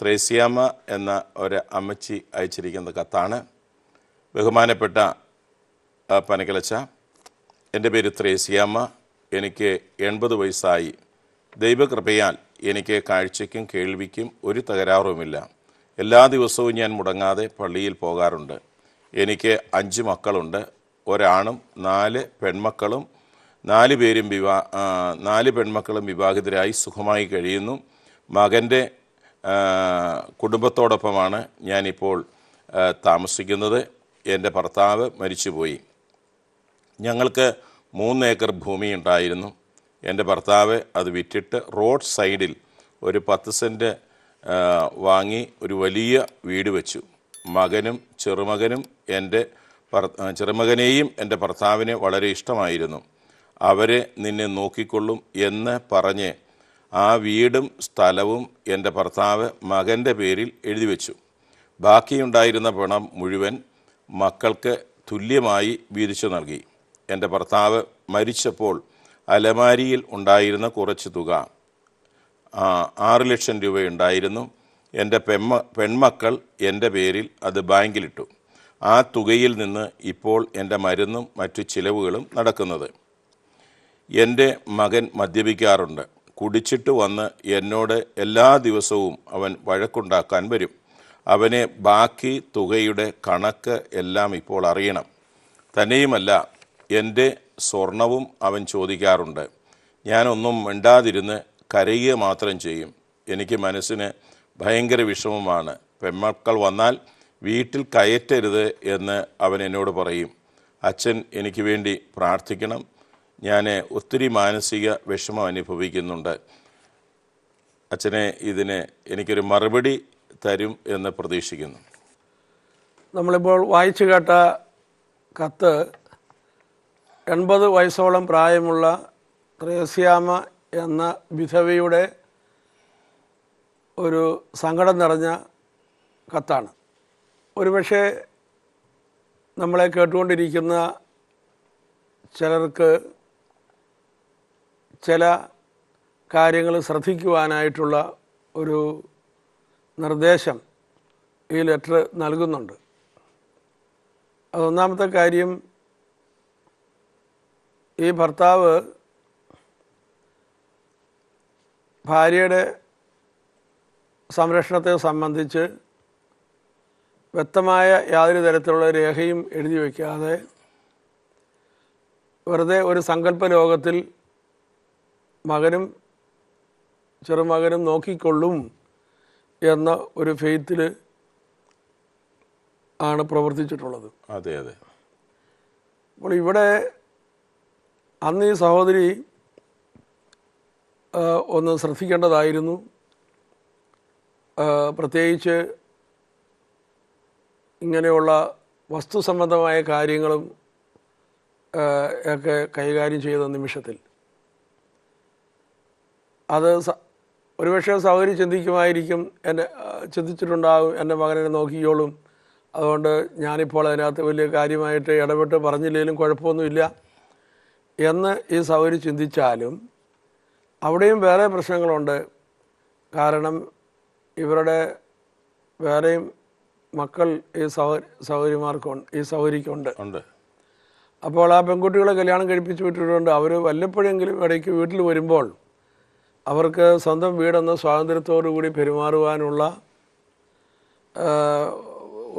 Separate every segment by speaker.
Speaker 1: ത്രേസ്യാമ്മ എന്ന ഒരു അമ്മച്ചി അയച്ചിരിക്കുന്ന കത്താണ് ബഹുമാനപ്പെട്ട പനകലച്ച എൻ്റെ പേര് ത്രേസ്യാമ്മ എനിക്ക് എൺപത് വയസ്സായി ദൈവകൃപയാൽ എനിക്ക് കാഴ്ചയ്ക്കും കേൾവിക്കും ഒരു തകരാറുമില്ല എല്ലാ ദിവസവും ഞാൻ മുടങ്ങാതെ പള്ളിയിൽ പോകാറുണ്ട് എനിക്ക് അഞ്ച് മക്കളുണ്ട് ഒരാണും നാല് പെൺമക്കളും നാല് പേരും വിവാ നാല് പെൺമക്കളും വിവാഹിതരായി സുഖമായി കഴിയുന്നു മകൻ്റെ കുടുംബത്തോടൊപ്പമാണ് ഞാനിപ്പോൾ താമസിക്കുന്നത് എൻ്റെ ഭർത്താവ് മരിച്ചുപോയി ഞങ്ങൾക്ക് മൂന്ന് ഏക്കർ ഭൂമി ഉണ്ടായിരുന്നു എൻ്റെ ഭർത്താവ് അത് വിറ്റിട്ട് റോഡ് സൈഡിൽ ഒരു പത്ത് സെൻറ്റ് വാങ്ങി ഒരു വലിയ വീട് വെച്ചു മകനും ചെറുമകനും എൻ്റെ ചെറുമകനെയും എൻ്റെ ഭർത്താവിനെ വളരെ ഇഷ്ടമായിരുന്നു അവരെ നിന്നെ നോക്കിക്കൊള്ളും എന്ന് പറഞ്ഞ് ആ വീടും സ്ഥലവും എൻ്റെ ഭർത്താവ് മകൻ്റെ പേരിൽ എഴുതി വെച്ചു ബാക്കിയുണ്ടായിരുന്ന പണം മുഴുവൻ മക്കൾക്ക് തുല്യമായി വീതിച്ചു നൽകി എൻ്റെ ഭർത്താവ് മരിച്ചപ്പോൾ അലമാരിയിൽ ഉണ്ടായിരുന്ന കുറച്ച് തുക ആറ് ലക്ഷം രൂപയുണ്ടായിരുന്നു എൻ്റെ പെമ്മ പെൺമക്കൾ എൻ്റെ പേരിൽ അത് ബാങ്കിലിട്ടു ആ തുകയിൽ നിന്ന് ഇപ്പോൾ എൻ്റെ മരുന്നും മറ്റു ചിലവുകളും നടക്കുന്നത് എൻ്റെ മകൻ മദ്യപിക്കാറുണ്ട് കുടിച്ചിട്ട് വന്ന് എന്നോട് എല്ലാ ദിവസവും അവൻ വഴക്കുണ്ടാക്കാൻ വരും അവനെ ബാക്കി തുകയുടെ കണക്ക് എല്ലാം ഇപ്പോൾ അറിയണം തന്നെയുമല്ല എൻ്റെ സ്വർണവും അവൻ ചോദിക്കാറുണ്ട് ഞാനൊന്നും മിണ്ടാതിരുന്ന് കരയുക മാത്രം ചെയ്യും എനിക്ക് മനസ്സിന് ഭയങ്കര വിഷമമാണ് പെൺമക്കൾ വന്നാൽ വീട്ടിൽ കയറ്റരുത് എന്ന് അവൻ എന്നോട് പറയും അച്ഛൻ എനിക്ക് വേണ്ടി പ്രാർത്ഥിക്കണം ഞാൻ ഒത്തിരി മാനസിക വിഷമം അനുഭവിക്കുന്നുണ്ട് അച്ഛനെ ഇതിന് എനിക്കൊരു മറുപടി തരും എന്ന് പ്രതീക്ഷിക്കുന്നു
Speaker 2: നമ്മളിപ്പോൾ വായിച്ചു കേട്ട കത്ത് എൺപത് വയസ്സോളം പ്രായമുള്ള ത്രേസ്യാമ എന്ന വിധവയുടെ ഒരു സങ്കടം നിറഞ്ഞ കത്താണ് ഒരുപക്ഷെ നമ്മളെ കേട്ടുകൊണ്ടിരിക്കുന്ന ചിലർക്ക് ചില കാര്യങ്ങൾ ശ്രദ്ധിക്കുവാനായിട്ടുള്ള ഒരു നിർദ്ദേശം ഈ ലെറ്റർ നൽകുന്നുണ്ട് അതൊന്നാമത്തെ കാര്യം ഈ ഭർത്താവ് ഭാര്യയുടെ സംരക്ഷണത്തെ സംബന്ധിച്ച് വ്യക്തമായ യാതൊരു തരത്തിലുള്ള രേഖയും എഴുതി വയ്ക്കാതെ വെറുതെ ഒരു സങ്കല്പ ലോകത്തിൽ മകനും ചെറുമകനും നോക്കിക്കൊള്ളും എന്ന ഒരു ഫെയ്ത്തിൽ ആണ് പ്രവർത്തിച്ചിട്ടുള്ളത് അതെ അതെ അപ്പോൾ ഇവിടെ അന്ന് ഈ സഹോദരി ഒന്ന് ശ്രദ്ധിക്കേണ്ടതായിരുന്നു പ്രത്യേകിച്ച് ഇങ്ങനെയുള്ള വസ്തുസംബന്ധമായ കാര്യങ്ങളും ഒക്കെ കൈകാര്യം ചെയ്ത നിമിഷത്തിൽ അത് ഒരുപക്ഷെ സൗകര്യം ചിന്തിക്കുമായിരിക്കും എന്നെ ചിന്തിച്ചിട്ടുണ്ടാകും എൻ്റെ മകനെ നോക്കിക്കോളും അതുകൊണ്ട് ഞാനിപ്പോൾ അതിനകത്ത് വലിയ കാര്യമായിട്ട് ഇടപെട്ട് പറഞ്ഞില്ലെങ്കിലും കുഴപ്പമൊന്നുമില്ല എന്ന് ഈ സൗകര്യം ചിന്തിച്ചാലും അവിടെയും വേറെ പ്രശ്നങ്ങളുണ്ട് കാരണം ഇവരുടെ വേറെയും മക്കൾ ഈ സൗ സൗകര്യമാർക്കുണ്ട് ഈ സൗകര്യക്കുണ്ട് അപ്പോൾ ആ പെൺകുട്ടികളെ കല്യാണം കഴിപ്പിച്ചു വിട്ടിട്ടുണ്ട് അവർ വല്ലപ്പോഴെങ്കിലും ഇടയ്ക്ക് വീട്ടിൽ വരുമ്പോൾ അവർക്ക് സ്വന്തം വീടെന്ന കൂടി പെരുമാറുവാനുള്ള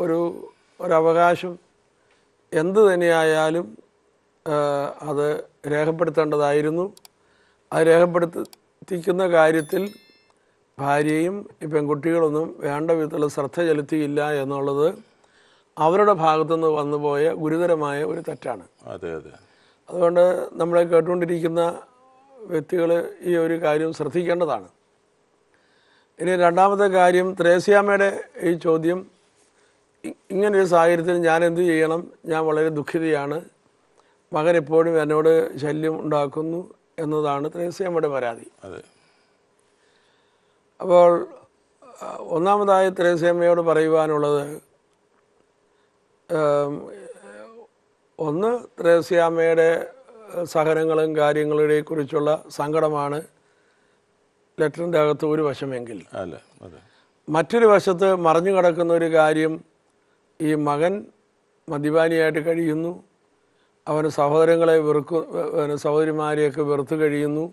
Speaker 2: ഒരു ഒരവകാശം എന്ത് തന്നെയായാലും അത് രേഖപ്പെടുത്തേണ്ടതായിരുന്നു അത് രേഖപ്പെടുത്തിക്കുന്ന കാര്യത്തിൽ ഭാര്യയും ഈ പെൺകുട്ടികളൊന്നും വേണ്ട വിധത്തിലുള്ള ശ്രദ്ധ ചെലുത്തിയില്ല എന്നുള്ളത് അവരുടെ ഭാഗത്തുനിന്ന് വന്നുപോയ ഗുരുതരമായ ഒരു തെറ്റാണ് അതെ അതെ അതുകൊണ്ട് നമ്മളെ കേട്ടുകൊണ്ടിരിക്കുന്ന വ്യക്തികൾ ഈ ഒരു കാര്യം ശ്രദ്ധിക്കേണ്ടതാണ് ഇനി രണ്ടാമത്തെ കാര്യം ത്രേസ്യാമ്മയുടെ ഈ ചോദ്യം ഇങ്ങനൊരു സാഹചര്യത്തിൽ ഞാൻ എന്ത് ചെയ്യണം ഞാൻ വളരെ ദുഃഖിതയാണ് മകൻ എപ്പോഴും എന്നോട് ശല്യം ഉണ്ടാക്കുന്നു എന്നതാണ് ത്രേസ്യാമ്മയുടെ പരാതി അതെ അപ്പോൾ ഒന്നാമതായി ത്രേസ്യാമ്മയോട് പറയുവാനുള്ളത് ഒന്ന് ത്രേസ്യാമ്മയുടെ സഹനങ്ങളും കാര്യങ്ങളുടെ കുറിച്ചുള്ള സങ്കടമാണ് ലെറ്ററിൻ്റെ അകത്ത് ഒരു വശമെങ്കിൽ മറ്റൊരു വശത്ത് മറിഞ്ഞു കിടക്കുന്ന ഒരു കാര്യം ഈ മകൻ മദ്യപാനിയായിട്ട് കഴിയുന്നു അവന് സഹോദരങ്ങളെ വെറുക്കു സഹോദരിമാരെയൊക്കെ വെറുത്ത് കഴിയുന്നു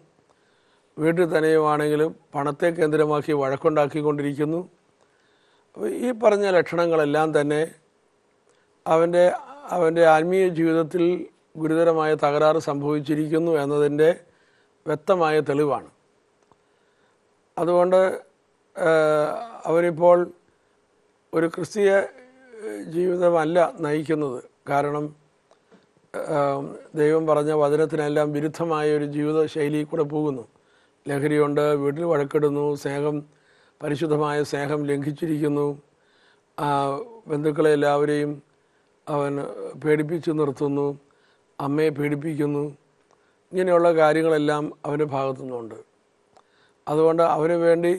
Speaker 2: വീട്ടിൽ തന്നെയുമാണെങ്കിലും പണത്തെ കേന്ദ്രമാക്കി വഴക്കുണ്ടാക്കിക്കൊണ്ടിരിക്കുന്നു ഈ പറഞ്ഞ ലക്ഷണങ്ങളെല്ലാം തന്നെ അവൻ്റെ അവൻ്റെ ആത്മീയ ജീവിതത്തിൽ ഗുരുതരമായ തകരാറ് സംഭവിച്ചിരിക്കുന്നു എന്നതിൻ്റെ വ്യക്തമായ തെളിവാണ് അതുകൊണ്ട് അവരിപ്പോൾ ഒരു ക്രിസ്തീയ ജീവിതമല്ല നയിക്കുന്നത് കാരണം ദൈവം പറഞ്ഞ വചനത്തിനെല്ലാം വിരുദ്ധമായ ഒരു ജീവിത ശൈലിയിൽ കൂടെ പോകുന്നു ലഹരിയുണ്ട് വീട്ടിൽ വഴക്കിടുന്നു സ്നേഹം പരിശുദ്ധമായ സ്നേഹം ലംഘിച്ചിരിക്കുന്നു ബന്ധുക്കളെ എല്ലാവരെയും അവൻ പേടിപ്പിച്ചു നിർത്തുന്നു അമ്മയെ പീഡിപ്പിക്കുന്നു ഇങ്ങനെയുള്ള കാര്യങ്ങളെല്ലാം അവൻ്റെ ഭാഗത്തു നിന്നുണ്ട് അതുകൊണ്ട് അവന് വേണ്ടി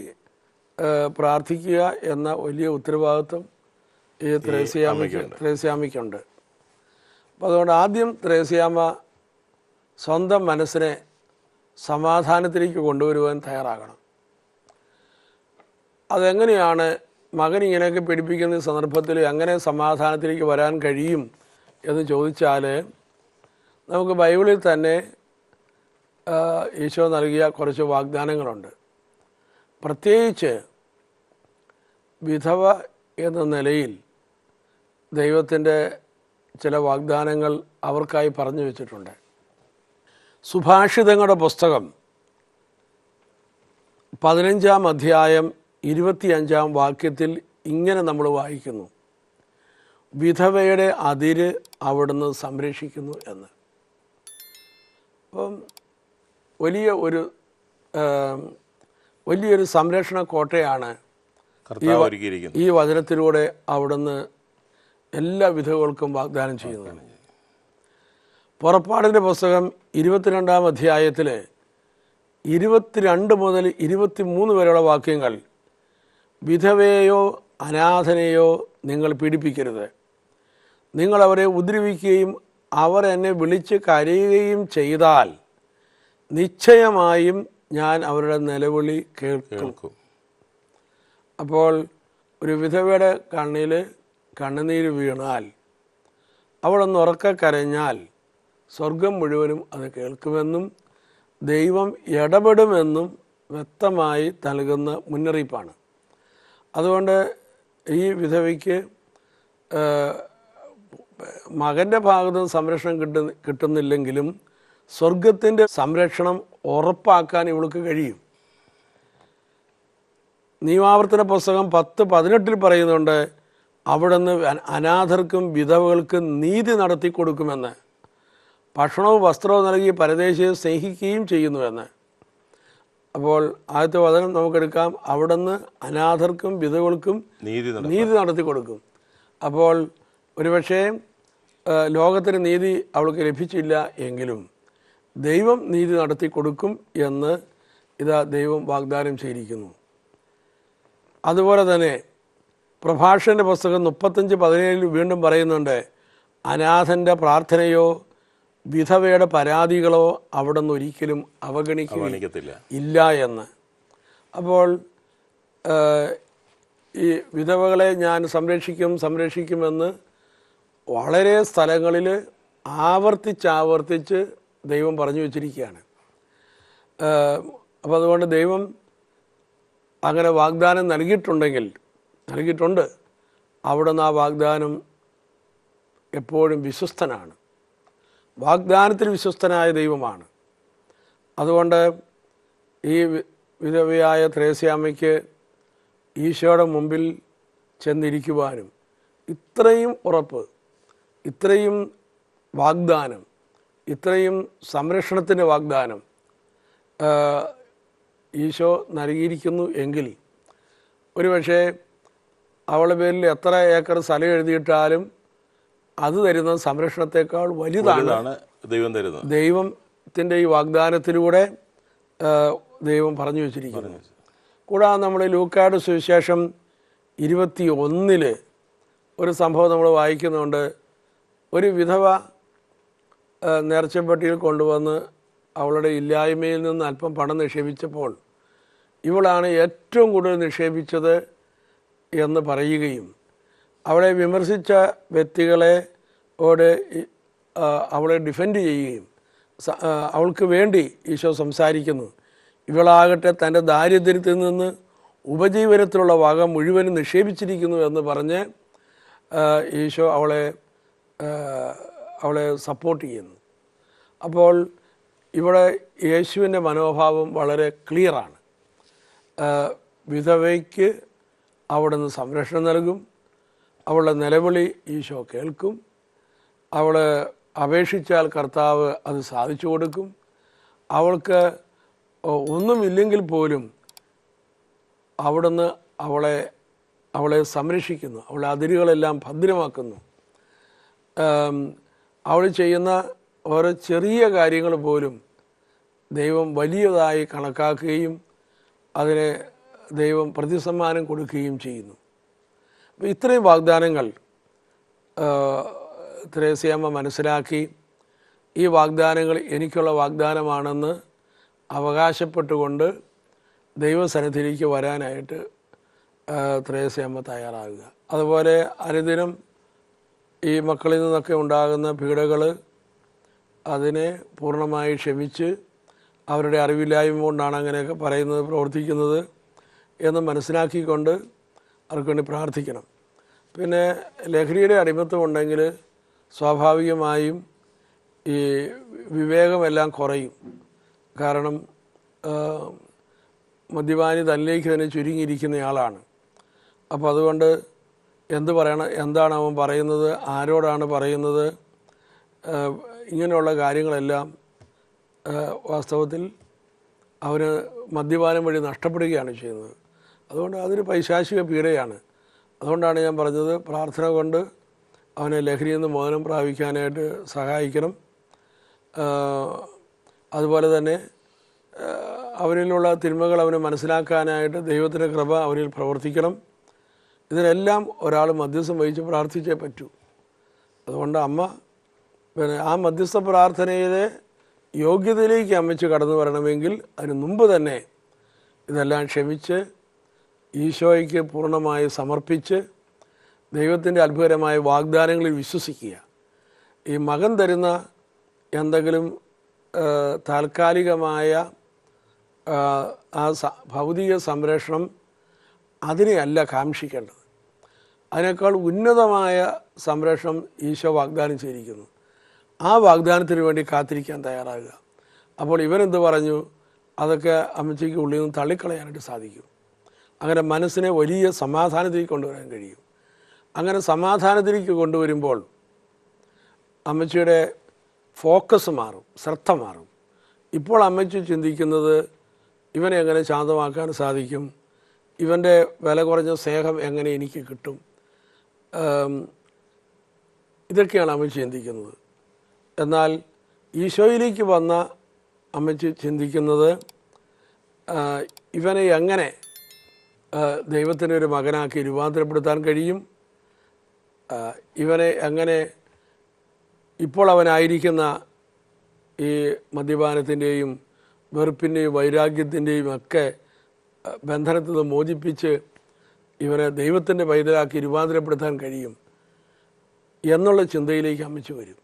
Speaker 2: പ്രാർത്ഥിക്കുക എന്ന വലിയ ഉത്തരവാദിത്വം ഈ ത്രേസ്യാമയ്ക്ക് ത്രേസ്യാമയ്ക്കുണ്ട് അപ്പം അതുകൊണ്ട് ആദ്യം ത്രേസ്യാമ സ്വന്തം മനസ്സിനെ സമാധാനത്തിലേക്ക് കൊണ്ടുവരുവാൻ തയ്യാറാകണം അതെങ്ങനെയാണ് മകൻ ഇങ്ങനെയൊക്കെ പിടിപ്പിക്കുന്ന സന്ദർഭത്തിൽ എങ്ങനെ സമാധാനത്തിലേക്ക് വരാൻ കഴിയും എന്ന് ചോദിച്ചാൽ നമുക്ക് ബൈബിളിൽ തന്നെ ഈശോ നൽകിയ കുറച്ച് വാഗ്ദാനങ്ങളുണ്ട് പ്രത്യേകിച്ച് വിധവ എന്ന നിലയിൽ ദൈവത്തിൻ്റെ ചില വാഗ്ദാനങ്ങൾ അവർക്കായി പറഞ്ഞു വെച്ചിട്ടുണ്ട് സുഭാഷിതങ്ങളുടെ പുസ്തകം പതിനഞ്ചാം അധ്യായം ഇരുപത്തിയഞ്ചാം വാക്യത്തിൽ ഇങ്ങനെ നമ്മൾ വായിക്കുന്നു വിധവയുടെ അതിര് അവിടുന്ന് സംരക്ഷിക്കുന്നു എന്ന് അപ്പം വലിയ ഒരു വലിയൊരു സംരക്ഷണ കോട്ടയാണ് ഈ വചനത്തിലൂടെ അവിടുന്ന് എല്ലാ വിധകൾക്കും വാഗ്ദാനം ചെയ്യുന്നത് പുറപ്പാടിൻ്റെ പുസ്തകം ഇരുപത്തിരണ്ടാം അധ്യായത്തിൽ ഇരുപത്തിരണ്ട് മുതൽ മൂന്ന് വരെയുള്ള വാക്യങ്ങൾ വിധവയെയോ അനാഥനെയോ നിങ്ങൾ പീഡിപ്പിക്കരുത് നിങ്ങളവരെ ഉദ്രവിക്കുകയും അവർ എന്നെ വിളിച്ച് കരയുകയും ചെയ്താൽ നിശ്ചയമായും ഞാൻ അവരുടെ നിലവിളി കേൾക്കും അപ്പോൾ ഒരു വിധവയുടെ കണ്ണിൽ കണ്ണുനീര് വീണാൽ അവളൊന്ന് ഉറക്ക കരഞ്ഞാൽ സ്വർഗം മുഴുവനും അത് കേൾക്കുമെന്നും ദൈവം ഇടപെടുമെന്നും വ്യക്തമായി നൽകുന്ന മുന്നറിയിപ്പാണ് അതുകൊണ്ട് ഈ വിധവയ്ക്ക് മകൻ്റെ ഭാഗത്ത് സംരക്ഷണം കിട്ടുന്ന കിട്ടുന്നില്ലെങ്കിലും സ്വർഗത്തിൻ്റെ സംരക്ഷണം ഉറപ്പാക്കാൻ ഇവൾക്ക് കഴിയും നിയമാവർത്തന പുസ്തകം പത്ത് പതിനെട്ടിൽ പറയുന്നുണ്ട് അവിടുന്ന് അനാഥർക്കും വിധവകൾക്കും നീതി നടത്തി കൊടുക്കുമെന്ന് ഭക്ഷണവും വസ്ത്രവും നൽകി പരദേശിയെ സ്നേഹിക്കുകയും ചെയ്യുന്നുവെന്ന് അപ്പോൾ ആദ്യത്തെ വചനം നമുക്കെടുക്കാം അവിടുന്ന് അനാഥർക്കും വിധവകൾക്കും നീതി നീതി നടത്തി കൊടുക്കും അപ്പോൾ ഒരുപക്ഷേ ലോകത്തിന് നീതി അവൾക്ക് ലഭിച്ചില്ല എങ്കിലും ദൈവം നീതി നടത്തി കൊടുക്കും എന്ന് ഇതാ ദൈവം വാഗ്ദാനം ചെയ്തിരിക്കുന്നു അതുപോലെ തന്നെ പ്രഭാഷൻ്റെ പുസ്തകം മുപ്പത്തഞ്ച് പതിനേഴിൽ വീണ്ടും പറയുന്നുണ്ട് അനാഥൻ്റെ പ്രാർത്ഥനയോ വിധവയുടെ പരാതികളോ അവിടെ നിന്ന് ഒരിക്കലും അവഗണിക്കില്ല ഇല്ല എന്ന് അപ്പോൾ ഈ വിധവകളെ ഞാൻ സംരക്ഷിക്കും സംരക്ഷിക്കുമെന്ന് വളരെ സ്ഥലങ്ങളിൽ ആവർത്തിച്ചാവർത്തിച്ച് ദൈവം പറഞ്ഞു വച്ചിരിക്കുകയാണ് അപ്പോൾ അതുകൊണ്ട് ദൈവം അങ്ങനെ വാഗ്ദാനം നൽകിയിട്ടുണ്ടെങ്കിൽ നൽകിയിട്ടുണ്ട് നിന്ന് ആ വാഗ്ദാനം എപ്പോഴും വിശ്വസ്തനാണ് വാഗ്ദാനത്തിൽ വിശ്വസ്തനായ ദൈവമാണ് അതുകൊണ്ട് ഈ വിധവയായ ത്രേസ്യാമ്മയ്ക്ക് ഈശോയുടെ മുമ്പിൽ ചെന്നിരിക്കുവാനും ഇത്രയും ഉറപ്പ് ഇത്രയും വാഗ്ദാനം ഇത്രയും സംരക്ഷണത്തിൻ്റെ വാഗ്ദാനം ഈശോ നൽകിയിരിക്കുന്നു എങ്കിൽ ഒരുപക്ഷെ അവളുടെ പേരിൽ എത്ര ഏക്കർ സ്ഥലം എഴുതിയിട്ടാലും അത് തരുന്ന സംരക്ഷണത്തെക്കാൾ വലുതാണ് ദൈവം തരുന്നത് ദൈവത്തിൻ്റെ ഈ വാഗ്ദാനത്തിലൂടെ ദൈവം പറഞ്ഞു വെച്ചിരിക്കുന്നു കൂടാതെ നമ്മൾ ലൂക്കാട് സുവിശേഷം ഇരുപത്തി ഒന്നിൽ ഒരു സംഭവം നമ്മൾ വായിക്കുന്നുണ്ട് ഒരു വിധവ നേർച്ചപ്പെട്ടിയിൽ കൊണ്ടുവന്ന് അവളുടെ ഇല്ലായ്മയിൽ നിന്ന് അല്പം പണം നിക്ഷേപിച്ചപ്പോൾ ഇവളാണ് ഏറ്റവും കൂടുതൽ നിക്ഷേപിച്ചത് എന്ന് പറയുകയും അവളെ വിമർശിച്ച വ്യക്തികളെ ഓട് അവളെ ഡിഫെൻഡ് ചെയ്യുകയും അവൾക്ക് വേണ്ടി ഈശോ സംസാരിക്കുന്നു ഇവളാകട്ടെ തൻ്റെ ദാരിദ്ര്യത്തിൽ നിന്ന് ഉപജീവനത്തിലുള്ള ഭാഗം മുഴുവനും നിക്ഷേപിച്ചിരിക്കുന്നു എന്ന് പറഞ്ഞ് ഈശോ അവളെ അവളെ സപ്പോർട്ട് ചെയ്യുന്നു അപ്പോൾ ഇവിടെ യേശുവിൻ്റെ മനോഭാവം വളരെ ക്ലിയറാണ് വിധവയ്ക്ക് അവിടുന്ന് സംരക്ഷണം നൽകും അവളുടെ നിലവിളി ഈശോ കേൾക്കും അവൾ അപേക്ഷിച്ചാൽ കർത്താവ് അത് സാധിച്ചു കൊടുക്കും അവൾക്ക് ഒന്നുമില്ലെങ്കിൽ പോലും അവിടുന്ന് അവളെ അവളെ സംരക്ഷിക്കുന്നു അവളെ അതിരുകളെല്ലാം ഭദ്രമാക്കുന്നു അവൾ ചെയ്യുന്ന ഓരോ ചെറിയ കാര്യങ്ങൾ പോലും ദൈവം വലിയതായി കണക്കാക്കുകയും അതിന് ദൈവം പ്രതിസമ്മാനം കൊടുക്കുകയും ചെയ്യുന്നു അപ്പോൾ ഇത്രയും വാഗ്ദാനങ്ങൾ ത്രേസ്യാമ്മ മനസ്സിലാക്കി ഈ വാഗ്ദാനങ്ങൾ എനിക്കുള്ള വാഗ്ദാനമാണെന്ന് അവകാശപ്പെട്ടുകൊണ്ട് ദൈവസന്നിധിയിലേക്ക് വരാനായിട്ട് ത്രേസ്യാമ്മ തയ്യാറാകുക അതുപോലെ അനുദിനം ഈ മക്കളിൽ നിന്നൊക്കെ ഉണ്ടാകുന്ന പീഡകൾ അതിനെ പൂർണ്ണമായി ക്ഷമിച്ച് അവരുടെ അറിവില്ലായ്മ കൊണ്ടാണ് അങ്ങനെയൊക്കെ പറയുന്നത് പ്രവർത്തിക്കുന്നത് എന്ന് മനസ്സിലാക്കിക്കൊണ്ട് അവർക്ക് വേണ്ടി പ്രാർത്ഥിക്കണം പിന്നെ ലഹരിയുടെ അടിമത്വം ഉണ്ടെങ്കിൽ സ്വാഭാവികമായും ഈ വിവേകമെല്ലാം കുറയും കാരണം മദ്യപാനി തന്നിലേക്ക് തന്നെ ചുരുങ്ങിയിരിക്കുന്നയാളാണ് അപ്പോൾ അതുകൊണ്ട് എന്ത് പറയണം എന്താണ് അവൻ പറയുന്നത് ആരോടാണ് പറയുന്നത് ഇങ്ങനെയുള്ള കാര്യങ്ങളെല്ലാം വാസ്തവത്തിൽ അവന് മദ്യപാനം വഴി നഷ്ടപ്പെടുകയാണ് ചെയ്യുന്നത് അതുകൊണ്ട് അതൊരു പൈശാചിക പീഡയാണ് അതുകൊണ്ടാണ് ഞാൻ പറഞ്ഞത് പ്രാർത്ഥന കൊണ്ട് അവനെ ലഹരിയിൽ നിന്ന് മോചനം പ്രാപിക്കാനായിട്ട് സഹായിക്കണം അതുപോലെ തന്നെ അവനിലുള്ള തിന്മകൾ അവന് മനസ്സിലാക്കാനായിട്ട് ദൈവത്തിൻ്റെ കൃപ അവനിൽ പ്രവർത്തിക്കണം ഇതിനെല്ലാം ഒരാൾ മധ്യസ്ഥം വഹിച്ച് പ്രാർത്ഥിച്ചേ പറ്റൂ അതുകൊണ്ട് അമ്മ പിന്നെ ആ മധ്യസ്ഥ പ്രാർത്ഥനയിലെ യോഗ്യതയിലേക്ക് അമ്മച്ച് കടന്നു വരണമെങ്കിൽ അതിന് മുമ്പ് തന്നെ ഇതെല്ലാം ക്ഷമിച്ച് ഈശോയ്ക്ക് പൂർണ്ണമായി സമർപ്പിച്ച് ദൈവത്തിൻ്റെ അത്ഭുതകരമായ വാഗ്ദാനങ്ങളിൽ വിശ്വസിക്കുക ഈ മകൻ തരുന്ന എന്തെങ്കിലും താൽക്കാലികമായ ആ ഭൗതിക സംരക്ഷണം അതിനെയല്ല കാക്ഷിക്കേണ്ടത് അതിനേക്കാൾ ഉന്നതമായ സംരക്ഷണം ഈശോ വാഗ്ദാനം ചെയ്തിരിക്കുന്നു ആ വാഗ്ദാനത്തിന് വേണ്ടി കാത്തിരിക്കാൻ തയ്യാറാകുക അപ്പോൾ ഇവനെന്ത് പറഞ്ഞു അതൊക്കെ അമ്മച്ചിക്ക് ഉള്ളിൽ നിന്ന് തള്ളിക്കളയാനായിട്ട് സാധിക്കും അങ്ങനെ മനസ്സിനെ വലിയ സമാധാനത്തിലേക്ക് കൊണ്ടുവരാൻ കഴിയും അങ്ങനെ സമാധാനത്തിലേക്ക് കൊണ്ടുവരുമ്പോൾ അമ്മച്ചിയുടെ ഫോക്കസ് മാറും ശ്രദ്ധ മാറും ഇപ്പോൾ അമ്മച്ചി ചിന്തിക്കുന്നത് ഇവനെ എങ്ങനെ ശാന്തമാക്കാൻ സാധിക്കും ഇവൻ്റെ വില കുറഞ്ഞ സ്നേഹം എങ്ങനെ എനിക്ക് കിട്ടും ഇതൊക്കെയാണ് അമ്മ ചിന്തിക്കുന്നത് എന്നാൽ ഈശോയിലേക്ക് വന്ന അമ്മച്ചി ചിന്തിക്കുന്നത് ഇവനെ എങ്ങനെ ദൈവത്തിൻ്റെ ഒരു മകനാക്കി രൂപാന്തരപ്പെടുത്താൻ കഴിയും ഇവനെ എങ്ങനെ ഇപ്പോൾ അവനായിരിക്കുന്ന ഈ മദ്യപാനത്തിൻ്റെയും വെറുപ്പിൻ്റെയും വൈരാഗ്യത്തിൻ്റെയും ഒക്കെ ബന്ധനത്തിൽ നിന്ന് മോചിപ്പിച്ച് ഇവരെ ദൈവത്തിൻ്റെ പൈതലാക്കി രൂപാന്തരപ്പെടുത്താൻ കഴിയും എന്നുള്ള ചിന്തയിലേക്ക് അമ്മച്ചു വരും